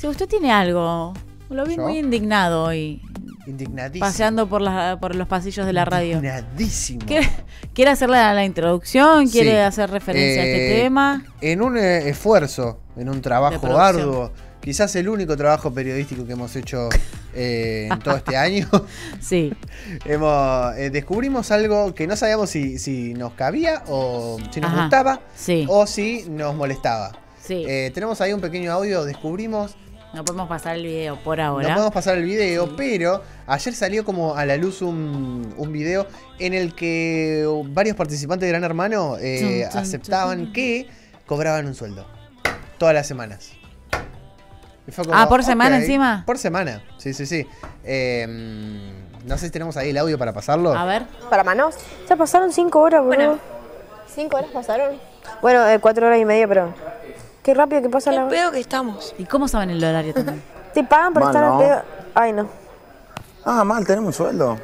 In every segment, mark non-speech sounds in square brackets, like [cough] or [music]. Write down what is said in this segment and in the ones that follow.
Si usted tiene algo, lo vi muy indignado hoy. Indignadísimo. Paseando por, los pasillos de la radio. Indignadísimo. ¿Quiere, hacer hacerle la, introducción? ¿Quiere hacer referencia a este eh, tema? En un eh, esfuerzo, en un trabajo arduo, quizás el único trabajo periodístico que hemos hecho eh, en todo este año. [laughs] sí. hemos, descubrimos algo que no sabíamos si, nos cabía o si nos gustaba o si nos molestaba. Sí. tenemos ahí un pequeño audio, descubrimos no podemos pasar el video por ahora. No podemos pasar el video, pero ayer salió como a la luz un, un, video en el que varios participantes de Gran Hermano eh, aceptaban que cobraban un sueldo. Todas las semanas. ah, por semana encima. Por semana, sí, sí, sí. Em, no sé si tenemos ahí el audio para pasarlo. A ver. Para manos. Ya pasaron cinco horas, Bueno. ¿Cinco horas pasaron? Bueno, eh, cuatro horas y media, pero... Qué rápido que pasa la... El pedo que estamos. ¿Y cómo saben el horario también? Te [laughs] pagan por estar al pedo. Ay, no. Ah, mal, tenemos un sueldo.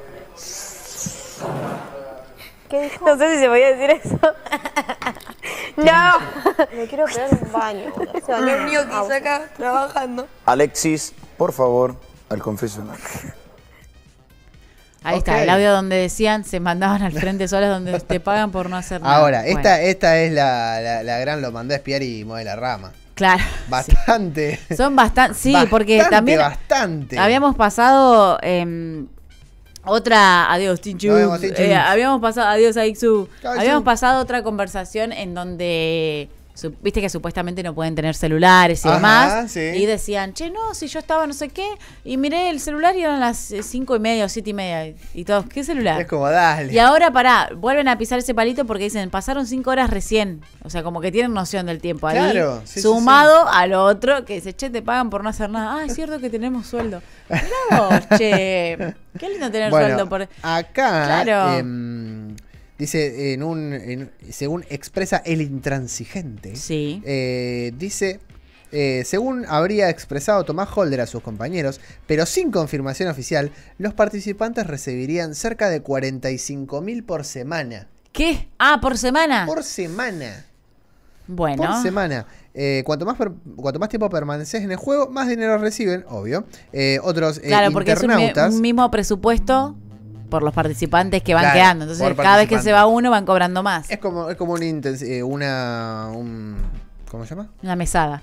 No sé si se podía decir eso. [laughs] ¡No! Me quiero quedar en un baño. Se [laughs] mío ah, acá trabajando. Alexis, por favor, al confesional. Ahí está, el audio donde decían se mandaban al frente solas donde [laughs] te pagan por no hacer nada. Ahora, esta, esta es la, gran lo mandé a espiar y mueve la rama. Claro. [laughs] Bastante. Son bastante. Sí, porque también. Bastante. Habíamos pasado. Em, otra, adiós, Tinchu. Eh, habíamos pasado, adiós, Aixu. Habíamos pasado otra conversación en donde viste que supuestamente no pueden tener celulares y demás. Y decían, che, no, si yo estaba no sé qué, y miré el celular y eran las eh, cinco y media o siete y media. Y, todos, ¿qué celular? Es como, dale. Y ahora pará, vuelven a pisar ese palito porque dicen, pasaron cinco horas recién. O sea, como que tienen noción del tiempo ahí. Claro. sumado al otro que dice, che, te pagan por no hacer nada. Ah, es cierto que tenemos sueldo. Mirá che. Qué lindo tener sueldo. Por... Acá. Claro. Em, Dice, en un, según expresa el intransigente, eh, dice, eh, según habría expresado Tomás Holder a sus compañeros, pero sin confirmación oficial, los participantes recibirían cerca de 45 mil por semana. ¿Qué? Ah, por semana. Por semana. Bueno. Por semana. Eh, cuanto, más cuanto más tiempo permaneces en el juego, más dinero reciben, obvio. otros claro, porque es mismo presupuesto por los participantes que van quedando. Entonces, cada vez que se va uno, van cobrando más. Es como, es como un eh, una. ¿Cómo se llama? Una mesada.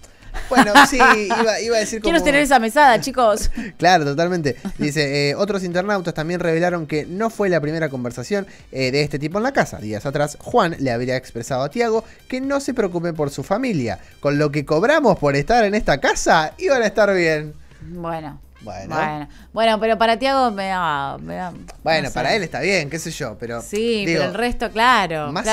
Bueno, [laughs] sí, iba, a decir como... Quiero tener esa mesada, [laughs] chicos. claro, totalmente. Dice, eh, otros internautas también revelaron que no fue la primera conversación eh, de este tipo en la casa. Días atrás, Juan le habría expresado a Tiago que no se preocupe por su familia. Con lo que cobramos por estar en esta casa, iban a estar bien. Bueno. Bueno. bueno. pero para Tiago me da. bueno, para él está bien, qué sé yo, pero. Sí, pero el resto, claro. Más,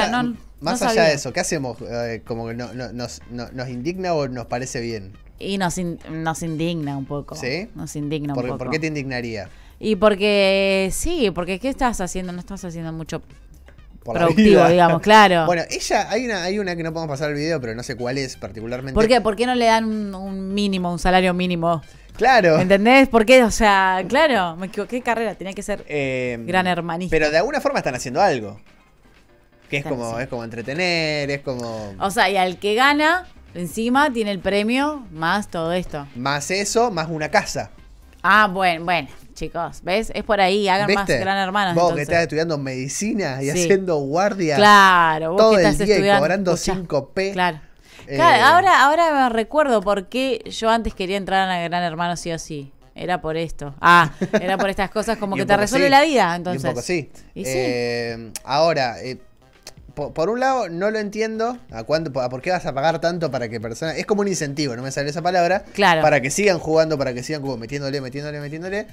allá de eso, ¿qué hacemos? Eh, como que nos, indigna o nos parece bien? Y nos, indigna un poco. ¿Sí? Nos indigna un poco. ¿Por qué te indignaría? Y porque. Sí, porque ¿qué estás haciendo? No estás haciendo mucho productivo, digamos, claro. [laughs] Bueno, ella, hay una, hay una que no podemos pasar el video, pero no sé cuál es particularmente. ¿Por qué? ¿Por qué no le dan un mínimo, un salario mínimo? Claro. ¿Entendés? ¿Por qué? O sea, claro, me equivoqué carrera, tenía que ser em, gran hermanista. Pero de alguna forma están haciendo algo. Que es como, es como entretener, es como. O sea, y al que gana, encima tiene el premio más todo esto. Más eso, más una casa. Ah, bueno, bueno, chicos, ¿ves? Es por ahí, hagan más gran hermano. Vos que estás estudiando medicina y haciendo guardia. Claro, todo el día y cobrando 5p. Claro. Claro, eh, ahora, ahora recuerdo por qué yo antes quería entrar a Gran Hermano sí o sí. Era por esto. Ah, era por estas cosas como [laughs] que te resuelve la vida, entonces. un poco sí. Eh, ahora, eh, por, un lado, no lo entiendo. ¿A, cuánto, por qué vas a pagar tanto para que personas.? Es como un incentivo, no me sale esa palabra. Claro. Para que sigan jugando, para que sigan como metiéndole, metiéndole, metiéndole.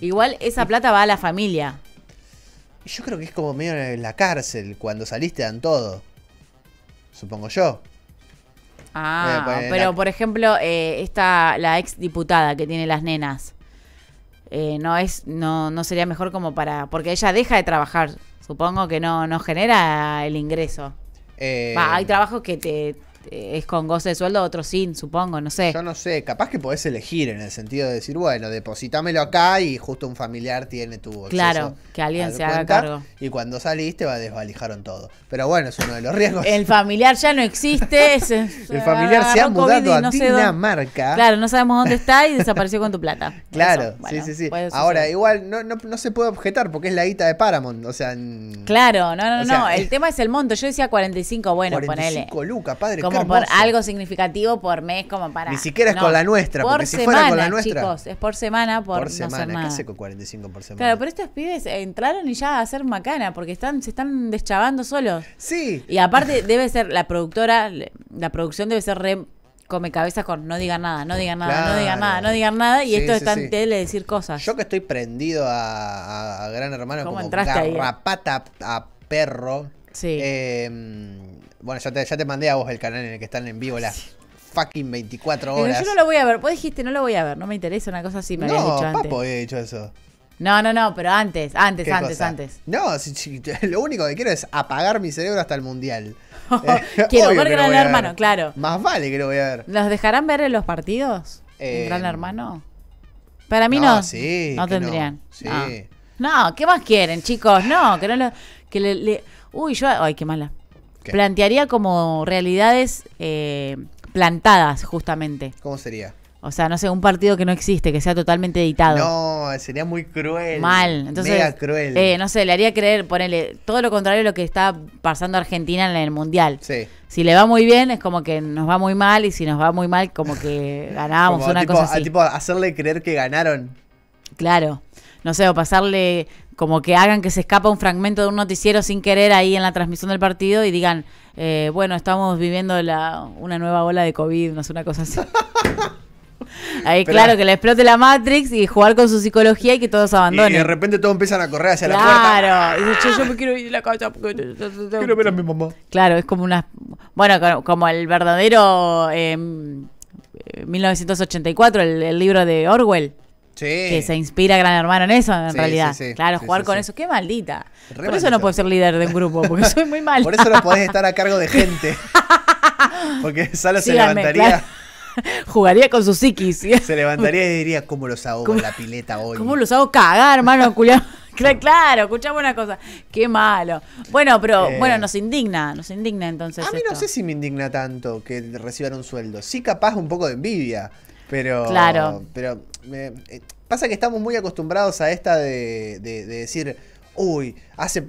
Igual esa plata va a la familia. Yo creo que es como medio en la cárcel. Cuando saliste dan todo supongo yo. Ah, eh, pero por ejemplo, eh, esta, la ex diputada que tiene las nenas, eh, no es, no, no sería mejor como para, porque ella deja de trabajar, supongo que no, no genera el ingreso. Eh, hay trabajos que te, este, es con goce de sueldo, otro sin, supongo, no sé. Yo no sé, capaz que podés elegir en el sentido de decir, bueno, depositámelo acá y justo un familiar tiene tu Claro, que alguien se haga cargo. Y cuando saliste va desvalijaron todo. Pero bueno, es uno de los riesgos. el familiar ya no existe. [laughs] el familiar se ha mudado a marca claro, no sabemos dónde está y desapareció con tu plata. [laughs] Claro, sí, sí, sí. Ahora, igual no, no, se puede objetar porque es la guita de Paramount, o sea... Claro, no, no, no, el tema es el monto. Yo decía 45, bueno, 45 ponele. padre, como por algo significativo por mes, como para. Ni siquiera es con la nuestra, por porque semana, si fuera con la nuestra. Chicos, es por semana, por, por semana. 45 por semana? Claro, pero estos pibes entraron y ya a hacer macana, porque están, se están deschavando solos. Sí. Y aparte, [laughs] debe ser la productora, la producción debe ser re come cabeza con no digan nada, no digan nada, no digan nada, no digan nada, y esto es tan en tele decir cosas. Yo que estoy prendido a, Gran Hermano como garrapata ahí, a perro. Sí. Eh, bueno, ya te, ya te mandé a vos el canal en el que están en vivo las fucking 24 horas. Pero yo no lo voy a ver. Vos dijiste, no lo voy a ver. No me interesa una cosa así. Me no, dicho Papo dicho eso. No, no, no, pero antes, antes, antes, antes. No, lo único que quiero es apagar mi cerebro hasta el mundial. [laughs] Eh, quiero ver Gran Hermano, claro. Más vale que lo voy a ver. ¿Los dejarán ver en los partidos? Eh, Gran Hermano? Para mí no. No, sí, no tendrían. sí. no. ¿qué más quieren, chicos? No, que no lo. Que Uy, yo. Ay, qué mala. Plantearía como realidades eh, plantadas, justamente. ¿Cómo sería? O sea, no sé, un partido que no existe, que sea totalmente editado. No, sería muy cruel. Mal. Entonces, cruel. Eh, no sé, le haría creer, ponerle todo lo contrario a lo que está pasando Argentina en el Mundial. Sí. Si le va muy bien, es como que nos va muy mal, y si nos va muy mal, como que [laughs] ganamos una cosa así. tipo, hacerle creer que ganaron. Claro. No sé, o pasarle como que hagan que se escapa un fragmento de un noticiero sin querer ahí en la transmisión del partido y digan, eh, bueno, estamos viviendo la, una nueva ola de COVID, no es una cosa así. [laughs] Ahí, claro, que le explote la Matrix y jugar con su psicología y que todos abandonen. Y de repente todos empiezan a correr hacia la puerta. Claro, yo me quiero ir de la casa quiero ver a mi mamá. Claro, es como una. Bueno, como el verdadero. 1984, em, eh, el libro de Orwell. Que se inspira Gran Hermano en eso, en realidad. claro, jugar con eso. Qué maldita. Por eso no puedo ser líder de un grupo, porque soy muy malo Por eso no podés estar a cargo de gente. [laughs] Porque solo se levantaría. [laughs] Jugaría con sus psiquis. [laughs] Se levantaría y diría, ¿cómo los hago la pileta hoy? ¿Cómo los hago cagar, hermano? Claro, escuchamos una cosa. Qué malo. Bueno, pero eh. bueno, nos indigna, nos indigna entonces. A mí no sé si me indigna tanto que reciban un sueldo. Sí, capaz un poco de envidia, pero. Claro. Pero eh, pasa que estamos muy acostumbrados a esta de, decir, uy,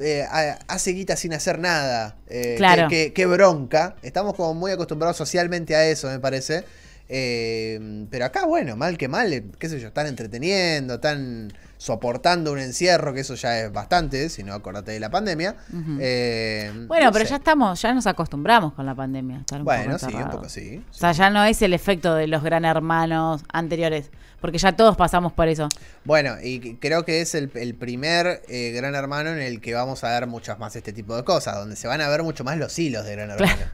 eh, hace, guita sin hacer nada. Eh, claro. Qué, bronca. Estamos como muy acostumbrados socialmente a eso, me parece. Em, pero acá, bueno, mal que mal, eh, qué sé yo, están entreteniendo, están soportando un encierro, que eso ya es bastante, si no acordate de la pandemia. Em, bueno, pero ya estamos, ya nos acostumbramos con la pandemia. bueno, sí, un poco sí, O sea, ya no es el efecto de los gran hermanos anteriores, porque ya todos pasamos por eso. Bueno, y creo que es el, primer eh, gran hermano en el que vamos a ver muchas más este tipo de cosas, donde se van a ver mucho más los hilos de gran hermano.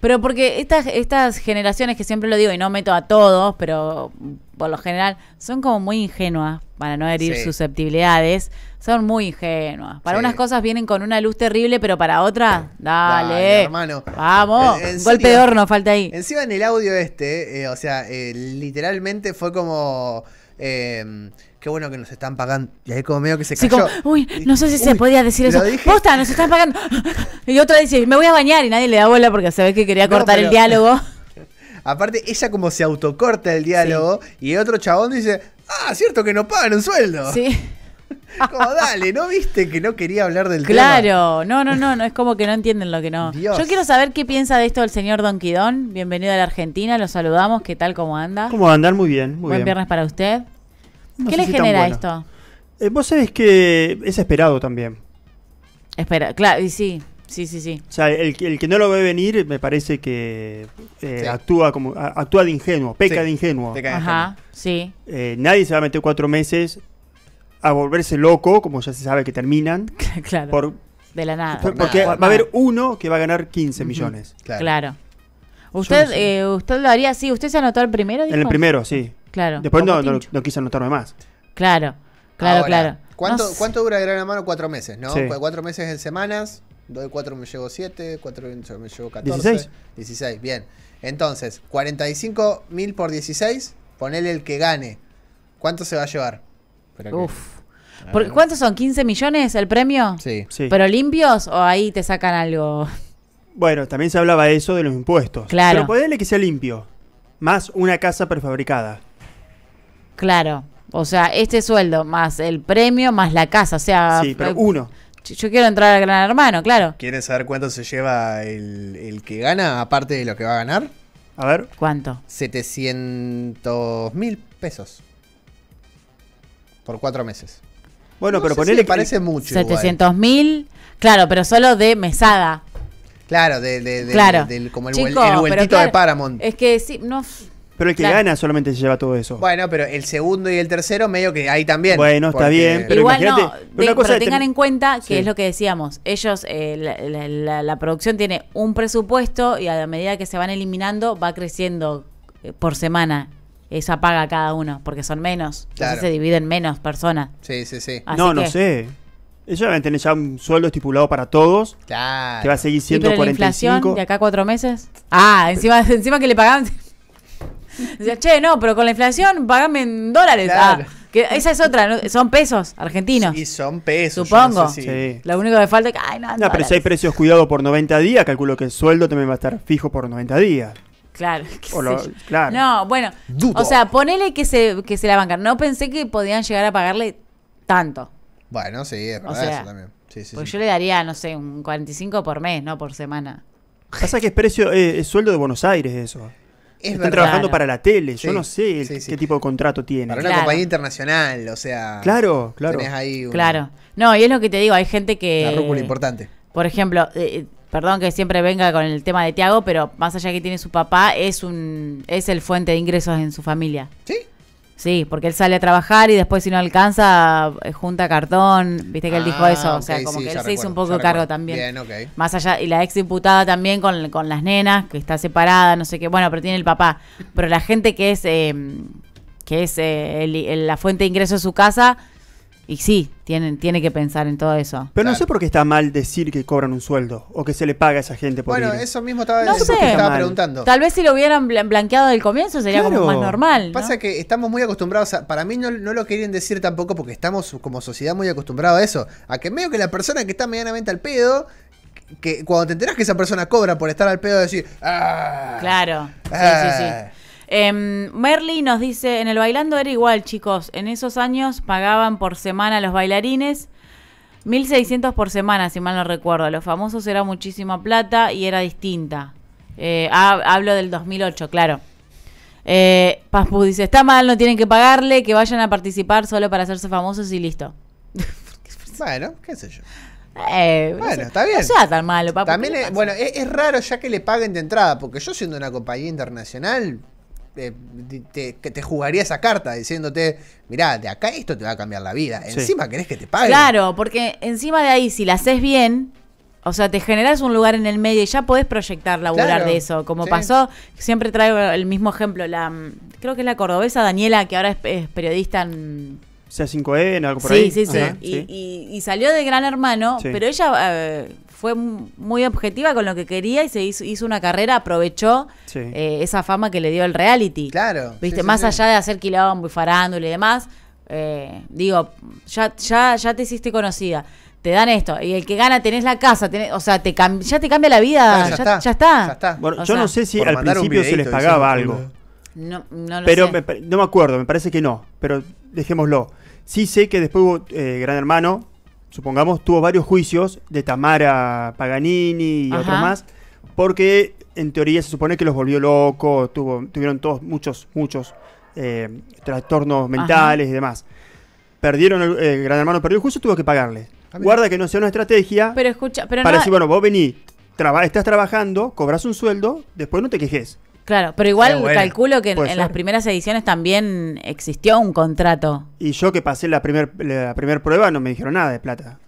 Pero porque estas, estas generaciones que siempre lo digo y no meto a todos, pero por lo general son como muy ingenuas para no herir susceptibilidades. Son muy ingenuas. Para unas cosas vienen con una luz terrible, pero para otras, [laughs] dale. dale hermano. Vamos. golpe de horno falta ahí. Encima en el audio este, eh, o sea, eh, literalmente fue como. Eh, qué bueno que nos están pagando. Y ahí como medio que se cayó. uy, no sé si se podía decir eso. Posta, nos están pagando. [laughs] Y otra dice, me voy a bañar y nadie le da bola porque se que quería cortar el diálogo. [laughs] Aparte, ella como se autocorta el diálogo y otro chabón dice, ah, cierto que no pagan un sueldo. Sí. [laughs] Como dale, ¿no viste que no quería hablar del tema? Claro, no, no, no, no, es como que no entienden lo que no. Yo quiero saber qué piensa de esto el señor Don Quidón. Bienvenido a la Argentina, lo saludamos, ¿qué tal, cómo anda? ¿Cómo andan? Muy bien, muy bien. Buen viernes para usted. ¿Qué le genera esto? Eh, vos sabés que es esperado también. Espera, claro, y sí. Sí, sí, sí. O sea, el, que no lo ve venir me parece que eh, actúa como actúa de ingenuo, peca de ingenuo. Ajá, sí. Eh, nadie se va a meter cuatro meses a volverse loco, como ya se sabe que terminan. [laughs] de la nada. porque va a haber uno que va a ganar 15 millones. Claro. Usted, usted lo haría así, usted se anotó el primero. En el primero, sí. Claro. Después no, no, anotarme más. Claro, claro, claro. ¿cuánto, dura ¿Cuánto dura Gran Hermano? Cuatro meses, ¿no? Pues cuatro meses en semanas. Dos de cuatro me llevo siete, cuatro me llevo catorce. Dieciséis, 16, bien. Entonces, 45 mil por 16, ponele el que gane. ¿Cuánto se va a llevar? Uf. Porque, ¿Cuántos son? ¿15 millones el premio? Sí. sí. ¿Pero limpios o ahí te sacan algo? Bueno, también se hablaba eso de los impuestos. Claro. Pero ponele que sea limpio. Más una casa prefabricada. Claro. O sea, este sueldo más el premio más la casa. O sea. Sí, pero eh, uno. Yo quiero entrar al Gran Hermano, claro. ¿Quieren saber cuánto se lleva el, que gana, aparte de lo que va a ganar? A ver. ¿Cuánto? 700 mil pesos. Por cuatro meses. Bueno, pero ponele él le parece mucho. 700 mil, claro, pero solo de mesada. Claro, de, de, claro. como el, vueltito de Paramount. Es que sí, no, pero el que gana solamente se lleva todo eso. Bueno, pero el segundo y el tercero, medio que ahí también. Bueno, está bien, pero igual Pero, tengan en cuenta que es lo que decíamos. Ellos, eh, la, producción tiene un presupuesto y a medida que se van eliminando, va creciendo eh, por semana esa paga cada uno, porque son menos. Claro. Entonces se dividen menos personas. Sí, sí, sí. no, no sé. Ellos deben tener ya un sueldo estipulado para todos. Claro. Que va a seguir siendo ¿Y pero 45. La inflación de acá cuatro meses? Ah, encima, [laughs] encima que le pagaban che, no, pero con la inflación pagame en dólares. Ah, que esa es otra, son pesos argentinos. Y son pesos. Supongo. Lo único que falta es que. Ay, no, no pero si hay precios cuidados por 90 días, calculo que el sueldo también va a estar fijo por 90 días. Claro, claro. No, bueno. O sea, ponele que se, que se la bancan. No pensé que podían llegar a pagarle tanto. Bueno, sí, es verdad eso también. Pues yo le daría, no sé, un 45 por mes, no por semana. Pasa que es precio, eh, es sueldo de Buenos Aires eso. Están trabajando para la tele, yo no sé qué tipo de contrato tiene. Para una compañía internacional, o sea. Claro, claro. ahí Claro. No, y es lo que te digo, hay gente que... rúcula importante. Por ejemplo, eh, eh, perdón que siempre venga con el tema de Tiago, pero más allá que tiene su papá, es un es el fuente de ingresos en su familia. ¿Sí? Sí, porque él sale a trabajar y después si no alcanza, eh, junta cartón. Viste que él dijo ah, eso. O sea, como que él se hizo un poco cargo también. Bien, okay. Más allá, y la ex diputada también con, las nenas, que está separada, no sé qué. Bueno, pero tiene el papá. Pero la gente que es, eh, que es eh, la fuente de ingreso de su casa y sí, tienen, tiene que pensar en todo eso. Pero no sé por qué está mal decir que cobran un sueldo o que se le paga a esa gente por Bueno, eso mismo estaba, estaba preguntando. Tal vez si lo hubieran blanqueado del comienzo sería como más normal. que Pasa que estamos muy acostumbrados Para mí no, lo querían decir tampoco porque estamos como sociedad muy acostumbrados a eso. A que medio que la persona que está medianamente al pedo. Que cuando te enteras que esa persona cobra por estar al pedo, decir. Ah, claro. Sí, sí, ah, sí. Em, Merly nos dice, en el bailando era igual, chicos. En esos años pagaban por semana los bailarines. 1600 por semana, si mal no recuerdo. Los famosos era muchísima plata y era distinta. Eh, hablo del 2008, claro. Eh, Paspu dice, está mal, no tienen que pagarle, que vayan a participar solo para hacerse famosos y listo. [laughs] bueno, qué sé yo. Eh, bueno, está bien. No sea tan malo, También es, bueno, e-, es, raro ya que le paguen de entrada, porque yo siendo una compañía internacional, eh, te, que te jugaría esa carta diciéndote, mirá, de acá esto te va a cambiar la vida. Encima querés que te pague Claro, porque encima de ahí, si la haces bien, o sea, te generas un lugar en el medio y ya podés proyectar, laburar de eso. Como pasó, siempre traigo el mismo ejemplo, la mm, creo que es la cordobesa Daniela, que ahora es periodista en sea, 5 n algo por ahí. Sí, sí, sí. Y, salió de Gran Hermano, pero ella eh, fue muy objetiva con lo que quería y se hizo, hizo una carrera, aprovechó eh, esa fama que le dio el reality. Claro. Viste, más allá de hacer quilombo y farándula y demás, eh, digo, ya, ya, ya te hiciste conocida. Te dan esto, y el que gana tenés la casa, o sea, te ya te cambia la vida, ya, está, ya, está, Bueno, yo no sé si al principio se les pagaba algo. No, lo pero sé. Me, no me acuerdo, me parece que no, pero dejémoslo. Sí sé que después hubo eh, Gran Hermano, supongamos, tuvo varios juicios de Tamara Paganini y otros más, porque en teoría se supone que los volvió locos, tuvo, tuvieron todos muchos, muchos eh, trastornos mentales y demás. Perdieron, el, eh, Gran Hermano perdió el juicio, tuvo que pagarle. Guarda que no sea una estrategia pero escucha, pero para decir, bueno, vos venís, estás trabajando, cobras un sueldo, después no te quejes. Claro, pero igual calculo que en, las primeras ediciones también existió un contrato. Y yo que pasé la primera la primer prueba no me dijeron nada de plata.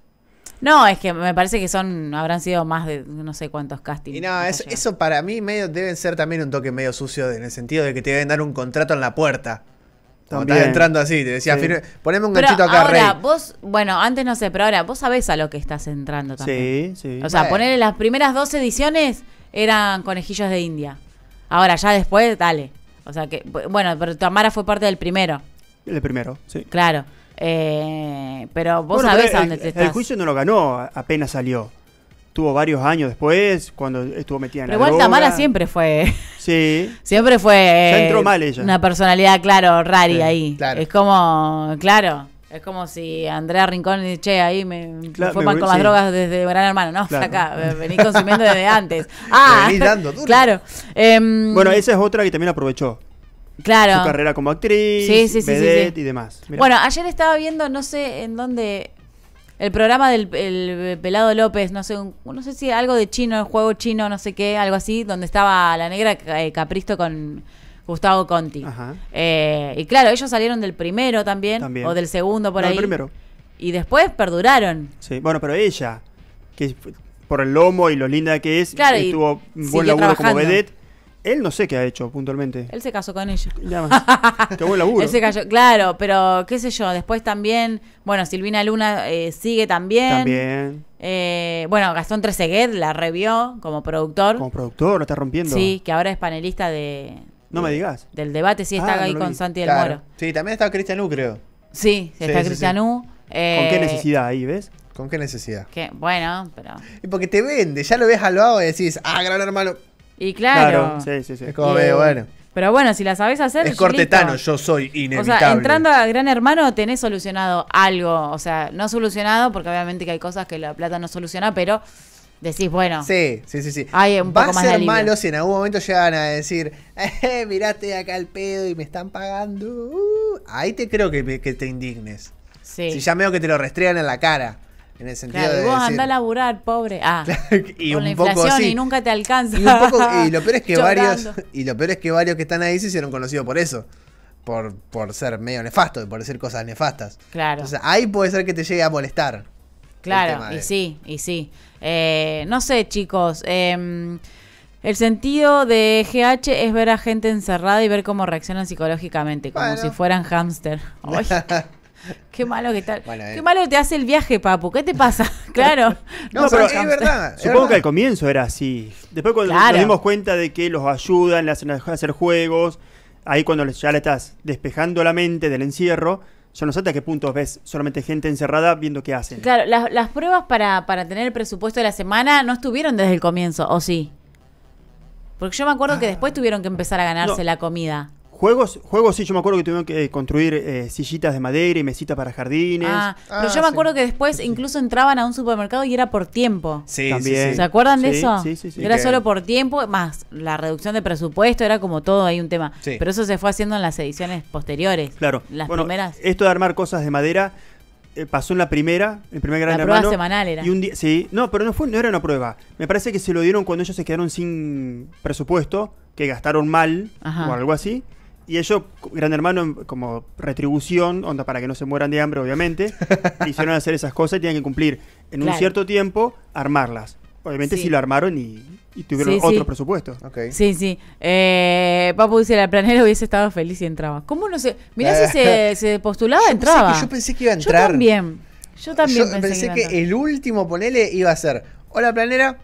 No, es que me parece que son, habrán sido más de no sé cuántos castings. Y no, eso, para mí medio deben ser también un toque medio sucio en el sentido de que te deben dar un contrato en la puerta. estás entrando así, te decía, poneme un ganchito acá, arriba. bueno, antes no sé, pero ahora vos sabés a lo que estás entrando también. Sí, sí. O sea, poner ponerle las primeras dos ediciones eran conejillos de India. Ahora, ya después, dale. O sea que, bueno, pero Tamara fue parte del primero. El primero, sí. Claro. Eh, pero vos sabés el, a dónde te estás. El juicio no lo ganó, apenas salió. Tuvo varios años después, cuando estuvo metida en pero la igual Tamara siempre fue. [laughs] Sí. siempre fue. Ya entró eh, mal ella. Una personalidad, claro, rari ahí. Claro. Es como, claro. Es como si Andrea Rincón dice, che, ahí me, fue mal con las drogas desde Gran Hermano. No, acá, eh, venís consumiendo desde antes. [laughs] Ah, venís dando [laughs] duro. Claro. Em, bueno, esa es otra que también aprovechó. Claro. Su carrera como actriz, y demás. Bueno, ayer estaba viendo, no sé en dónde, el programa del Pelado López, no sé, no sé si algo de chino, el juego chino, no sé qué, algo así, donde estaba la negra eh, Capristo con Gustavo Conti. Eh, y claro, ellos salieron del primero también, o del segundo por ahí. Del primero. Y después perduraron. Sí, bueno, pero ella, que por el lomo y lo linda que es, estuvo un buen laburo como vedette. Él no sé qué ha hecho puntualmente. Él se casó con ella. [laughs] qué buen laburo. claro, pero qué sé yo. Después también, bueno, Silvina Luna eh, sigue también. También. Eh, bueno, Gastón Treseguet la revió como productor. Como productor, lo está rompiendo. Sí, que ahora es panelista de, no me digas. Del debate, sí, está ah, ahí con Santi del Moro. Sí, también está Cristian creo. Sí, está Cristianú. ¿Con qué eh, necesidad ahí, ves? ¿Con qué necesidad? bueno, pero. Y porque te vende, ya lo ves al lado y decís, ah, gran hermano. Y claro. sí, sí, sí. Es como, veo, bueno. Pero bueno, si la sabés hacer. Es cortetano, yo soy inevitable. O sea, entrando a Gran Hermano tenés solucionado algo. O sea, no solucionado, porque obviamente que hay cosas que la plata no soluciona, pero Decís, bueno. Sí, sí, sí. sí. Hay Va a ser malo si en algún momento llegan a decir, eh, eh acá el pedo y me están pagando. Uh, ahí te creo que, te indignes. Sí. Si ya veo que te lo restregan en la cara. En el sentido claro, de vos decir, a laburar, pobre. Ah, [laughs] y con la inflación y nunca te alcanza. Y, lo peor es [laughs] que varios y lo peor es que varios que están ahí se hicieron conocidos por eso. Por, por ser medio nefasto por decir cosas nefastas. Claro. O sea, ahí puede ser que te llegue a molestar. Claro, y sí, y sí. Eh, no sé, chicos. Em, el sentido de GH es ver a gente encerrada y ver cómo reaccionan psicológicamente, como si fueran hámster. [laughs] Qué malo que tal. Eh. Qué malo te hace el viaje, papu. ¿Qué te pasa? [laughs] claro. no, pero es verdad. Supongo que al comienzo era así. Después cuando nos dimos cuenta de que los ayudan, le hacen hacer juegos, ahí cuando ya le estás despejando la mente del encierro, yo no sé hasta qué punto ves solamente gente encerrada viendo qué hacen. Claro, las, pruebas para, para tener el presupuesto de la semana no estuvieron desde el comienzo, ¿o sí? Porque yo me acuerdo que ah. después tuvieron que empezar a ganarse la comida. Juegos, juegos sí, yo me acuerdo que tuvieron que eh, construir eh, sillitas de madera y mesitas para jardines. Ah, ah, yo me acuerdo que después incluso entraban a un supermercado y era por tiempo. Sí, También. ¿Se acuerdan de eso? Sí, sí, sí. Era solo por tiempo, más la reducción de presupuesto, era como todo ahí un tema. Pero eso se fue haciendo en las ediciones posteriores. Claro. Las primeras. Esto de armar cosas de madera eh, pasó en la primera, en primer gran la Prueba semanal era. sí, no, pero no fue, no era una prueba. Me parece que se lo dieron cuando ellos se quedaron sin presupuesto, que gastaron mal o algo así. Y ellos, Gran Hermano, como retribución, onda para que no se mueran de hambre, obviamente, [laughs] hicieron hacer esas cosas y tienen que cumplir en un cierto tiempo armarlas. Obviamente si lo armaron y, tuvieron otro presupuesto. Sí, sí. Eh, Papu dice, la planera hubiese estado feliz Y entraba. ¿Cómo no se Mirá si se, eh. postulaba, entraba. yo pensé que iba a entrar. Yo también. Yo también pensé, que, el último ponele iba a ser, hola planera.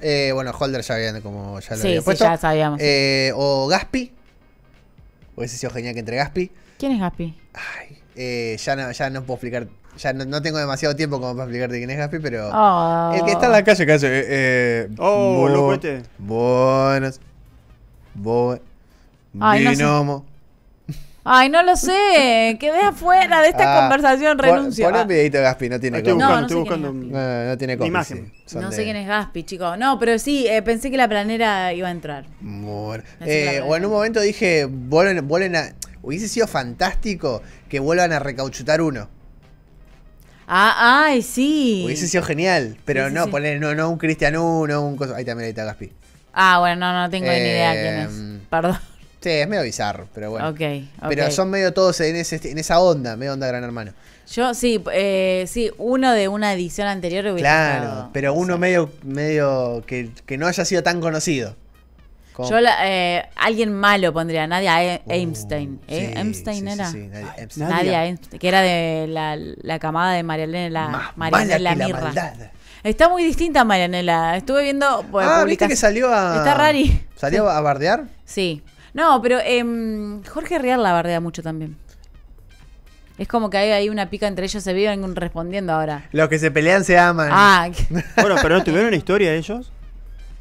Eh, bueno, Holder ya, viene, como ya lo había puesto. Ya sabíamos. Eh, o Gaspi pues Hubiese sido genial que entre Gaspi. ¿Quién es Gaspi? Ay, eh, ya, no, ya no puedo explicar. Ya no, tengo demasiado tiempo como para explicarte quién es Gaspi, pero. Oh. El que está en la calle, Casi eh, eh, oh, loco este. Buenos. Ay, no lo sé. Quedé afuera de esta ah, conversación. Renuncio. Pon, un Gaspi, no tiene estoy Buscando, no, buscando. No, tiene Imagen. No sé quién es Gaspi, chico. No, pero sí, eh, pensé que la planera iba a entrar. Eh, o en un momento dije, Hubiese sido fantástico que vuelvan a recauchutar uno. Ah, ay, sí. Hubiese sido genial. Pero no, sí. poner no, no un Cristian uno, un cosa. Ahí también ahí está Gaspi. Ah, bueno, no, no tengo ni idea quién es. Em, Perdón. Sí, es medio bizarro, pero bueno. Pero son medio todos en, esa onda, medio onda Gran Hermano. Yo sí, eh, sí, uno de una edición anterior hubiera Claro, pero uno medio, medio que, que, no haya sido tan conocido. Yo eh, alguien malo pondría, Nadia e-, uh, Einstein. ¿eh? ¿Einstein era? Sí, Nadia, que era de la, camada de Marianela, la Mirra. Está muy distinta Marianela. Estuve viendo. Pues, ah, viste que salió a. Está rari. ¿Salió a bardear? Sí. No, pero em, Jorge Rial la bardea mucho también. Es como que hay ahí una pica entre ellos, se viven respondiendo ahora. Los que se pelean se aman. Ah. [laughs] bueno, pero ¿no tuvieron una historia ellos?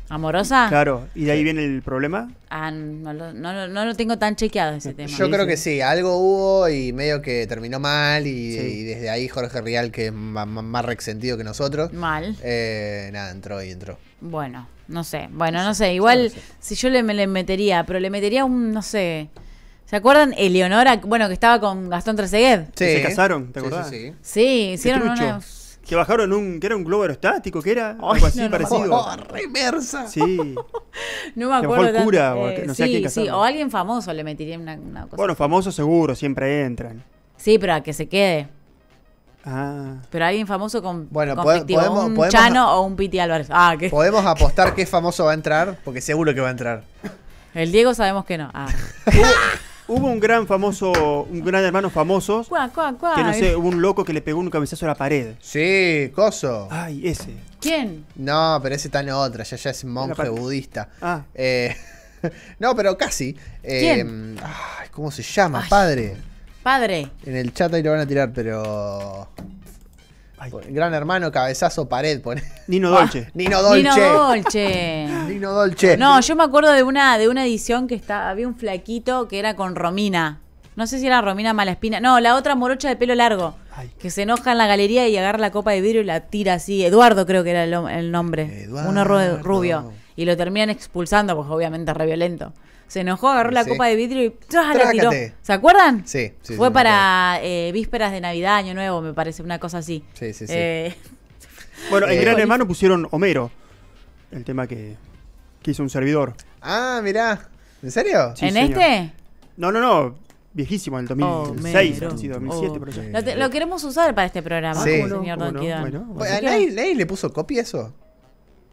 ¿Amorosa? Claro, ¿y de ahí viene el problema? Ah, no, lo tengo tan chequeado ese tema. Yo creo que sí, algo hubo y medio que terminó mal y, desde ahí Jorge Rial, que es más, más resentido que nosotros. Mal. Eh, nada, entró y entró. Bueno, no sé, bueno, no sé. Igual, si yo le, me le metería, pero le metería un, no sé. ¿Se acuerdan? Eleonora, bueno, que estaba con Gastón Tresegued? Sí. se casaron, ¿te acuerdas? Sí, sí, sí. sí hicieron una... Que bajaron un... que era un globo aerostático? que era? Algo así parecido. reversa. Sí. [laughs] no me acuerdo. o, o alguien famoso le metería una, una cosa. Bueno, famosos seguro, siempre entran. Sí, pero a que se quede. Ah. Pero alguien famoso con bueno, un Chano o un Piti Álvarez. Ah, ¿Podemos [laughs] apostar que es famoso va a entrar? Porque seguro que va a entrar. El Diego sabemos que no. Ah. Hubo un gran famoso, un gran hermano famoso. Que no sé, hubo un loco que le pegó un cabezazo a la pared. Sí, coso. Ay, ese. ¿Quién? No, pero ese está en otra, ya, ya es monje budista. Ah. Eh, [laughs] no, pero casi. Eh, ¿Cómo se llama, padre? Padre. En el chat ahí lo van a tirar, pero. Gran hermano, cabezazo, pared. Pone. Nino [laughs] Dolce. Nino Dolce. Nino Dolce. [laughs] Nino Dolce. No, yo me acuerdo de una, de una edición que está, había un flaquito que era con Romina. No sé si era Romina Malaspina. No, la otra morocha de pelo largo. Que se enoja en la galería y agarra la copa de vidrio y la tira así. Eduardo creo que era el, el nombre. Eduardo. Uno rubio. Y lo terminan expulsando porque obviamente es re violento se enojó, agarró la copa de vidrio y tiró. ¿Se acuerdan? Sí, sí Fue para eh, vísperas de Navidad, Año Nuevo, me parece, una cosa así. Sí, sí, sí. Eh, [laughs] bueno, en eh, Gran Hermano pusieron Homero, el tema que, que hizo un servidor. Ah, mirá. ¿En serio? ¿En este? No, no, no viejísimo, en el 2006, sí, 2007, Lo, queremos usar para este programa, sí. señor le puso copia eso?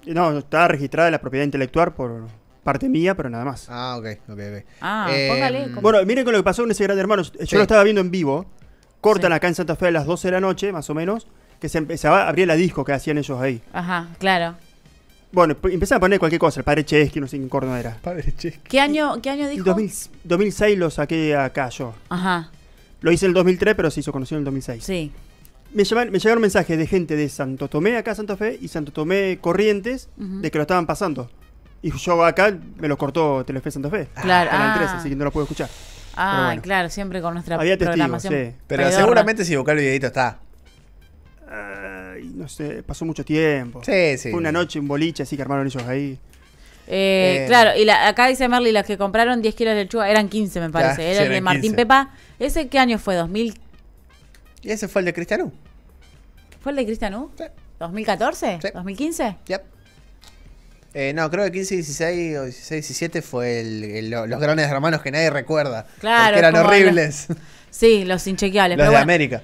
No, está registrada la propiedad intelectual por, parte mía, pero nada más. Ah, ok, ok, ok. Ah, eh, póngale. Bueno, miren con lo que pasó con ese Gran Hermano. Yo lo estaba viendo en vivo. Cortan acá en Santa Fe a las 12 de la noche, más o menos, que se empezaba a abrir la disco que hacían ellos ahí. Ajá, claro. Bueno, empezaba a poner cualquier cosa, el padre Chesky, no sé en Córdoba era. Padre ¿Qué año, ¿Qué año dijo? 2006 lo saqué acá yo. Ajá. Lo hice en el 2003, pero se hizo conocido en el 2006. Sí. Me, me llegaron mensajes de gente de Santo Tomé, acá Santa Fe, y Santo Tomé Corrientes, de que lo estaban pasando. Y yo acá me lo cortó Telefe Santa Fe. Ah. Claro. Canal tres, ah. así que no lo puedo escuchar. Ah, claro, siempre con nuestra Había programación. Pero seguramente si buscar el videito está. no sé, pasó mucho tiempo. Sí, sí. Fue una noche, en boliche, así que armaron ellos ahí. Eh, eh. Claro, y acá dice Merly, las que compraron 10 kilos de lechuga eran 15, me parece. Era el de Martín Pepa. ¿Ese qué año fue? ¿2000? ¿Y ese fue el de Cristianú? ¿Fue el de Cristianú? Sí. ¿2014? Sí. ¿2015? Yep. Eh, no, creo que 15, 16 o 16, 17 fue el, los grandes hermanos que nadie recuerda. Claro. Porque eran horribles. sí, los inchequeables. Los pero de América.